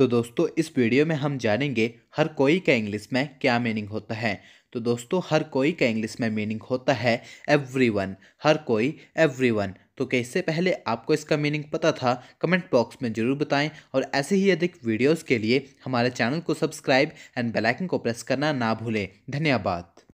तो दोस्तों इस वीडियो में हम जानेंगे हर कोई का इंग्लिश में क्या मीनिंग होता है तो दोस्तों हर कोई का इंग्लिश में मीनिंग होता है एवरीवन हर कोई एवरीवन तो कैसे पहले आपको इसका मीनिंग पता था कमेंट बॉक्स में ज़रूर बताएं और ऐसे ही अधिक वीडियोस के लिए हमारे चैनल को सब्सक्राइब एंड बेल आइकन को प्रेस करना ना भूलें धन्यवाद